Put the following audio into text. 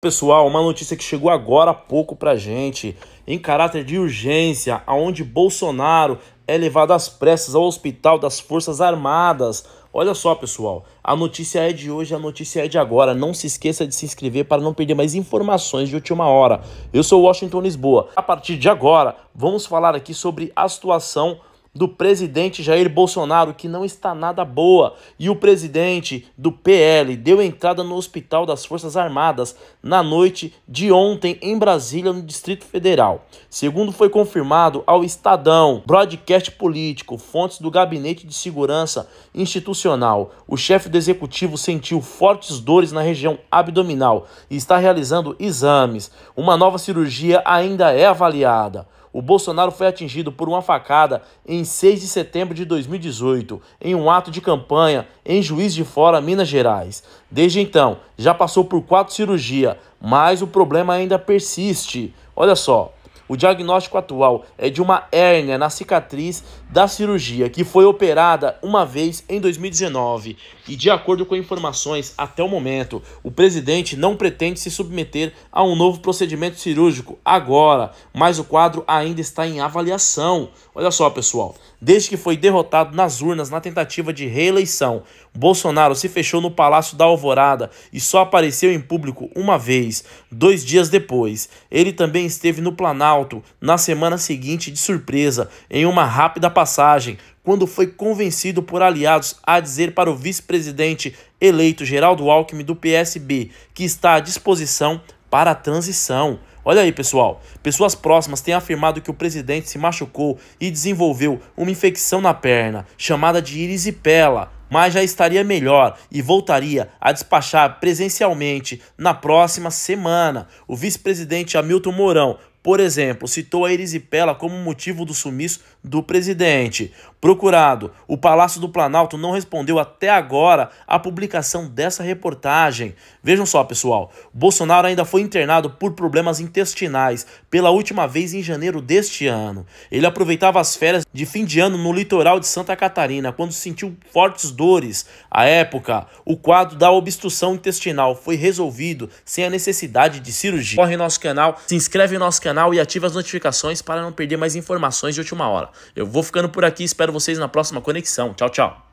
Pessoal, uma notícia que chegou agora há pouco pra gente, em caráter de urgência, aonde Bolsonaro é levado às pressas ao hospital das Forças Armadas. Olha só, pessoal, a notícia é de hoje, a notícia é de agora. Não se esqueça de se inscrever para não perder mais informações de última hora. Eu sou Washington Lisboa. A partir de agora, vamos falar aqui sobre a situação do presidente Jair Bolsonaro, que não está nada boa, e o presidente do PL deu entrada no Hospital das Forças Armadas na noite de ontem em Brasília, no Distrito Federal. Segundo foi confirmado ao Estadão, broadcast político, fontes do Gabinete de Segurança Institucional, o chefe do executivo sentiu fortes dores na região abdominal e está realizando exames. Uma nova cirurgia ainda é avaliada o Bolsonaro foi atingido por uma facada em 6 de setembro de 2018, em um ato de campanha em Juiz de Fora, Minas Gerais. Desde então, já passou por quatro cirurgias, mas o problema ainda persiste. Olha só, o diagnóstico atual é de uma hérnia na cicatriz da cirurgia, que foi operada uma vez em 2019. E de acordo com informações até o momento, o presidente não pretende se submeter a um novo procedimento cirúrgico agora, mas o quadro ainda está em avaliação. Olha só, pessoal. Desde que foi derrotado nas urnas na tentativa de reeleição, Bolsonaro se fechou no Palácio da Alvorada e só apareceu em público uma vez, dois dias depois. Ele também esteve no Planalto alto na semana seguinte de surpresa, em uma rápida passagem, quando foi convencido por aliados a dizer para o vice-presidente eleito Geraldo Alckmin do PSB que está à disposição para a transição. Olha aí, pessoal. Pessoas próximas têm afirmado que o presidente se machucou e desenvolveu uma infecção na perna, chamada de irisipela, mas já estaria melhor e voltaria a despachar presencialmente na próxima semana. O vice-presidente Hamilton Mourão por exemplo, citou a erisipela como motivo do sumiço do presidente. Procurado, o Palácio do Planalto não respondeu até agora à publicação dessa reportagem. Vejam só, pessoal, Bolsonaro ainda foi internado por problemas intestinais pela última vez em janeiro deste ano. Ele aproveitava as férias de fim de ano no litoral de Santa Catarina, quando sentiu fortes dores. À época, o quadro da obstrução intestinal foi resolvido sem a necessidade de cirurgia. Corre nosso canal, se inscreve em nosso canal canal e ative as notificações para não perder mais informações de última hora. Eu vou ficando por aqui, espero vocês na próxima conexão. Tchau, tchau.